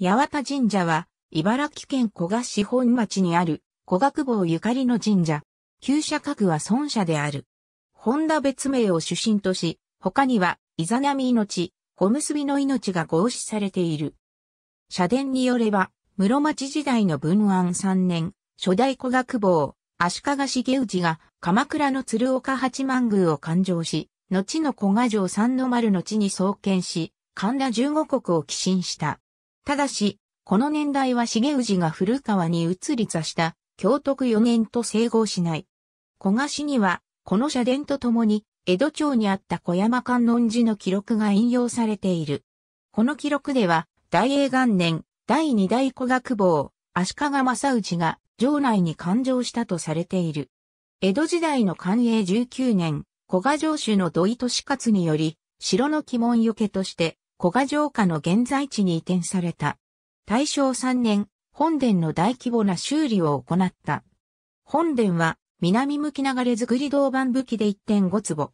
八幡神社は、茨城県古河市本町にある、古学坊ゆかりの神社。旧社格は孫社である。本田別名を主神とし、他には、イザナミ命、小結びの命が合祀されている。社殿によれば、室町時代の文安3年、初代古学坊、足利重氏が鎌倉の鶴岡八幡宮を勘定し、後の古賀城三の丸の地に創建し、神田十五国を寄進した。ただし、この年代は重氏が古川に移り座した、京徳4年と整合しない。古賀氏には、この社殿とともに、江戸町にあった小山観音寺の記録が引用されている。この記録では、大英元年、第二代古学坊、足利正氏が、城内に勘定したとされている。江戸時代の寛永19年、古賀城主の土井利勝により、城の鬼門よけとして、古賀城下の現在地に移転された。大正3年、本殿の大規模な修理を行った。本殿は南向き流れ造り銅板武器で1.5坪。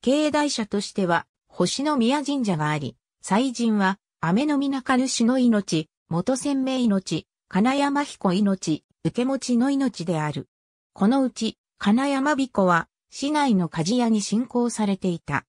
経営大社としては星の宮神社があり、祭神は雨の皆か主の命、元鮮明命、金山彦命、受け持ちの命である。このうち、金山彦は市内の鍛冶屋に信仰されていた。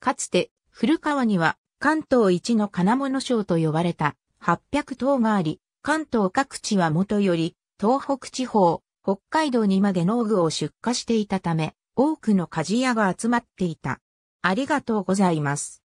かつて、古川には関東一の金物商と呼ばれた800島があり、関東各地はもとより、東北地方、北海道にまで農具を出荷していたため、多くの鍛冶屋が集まっていた。ありがとうございます。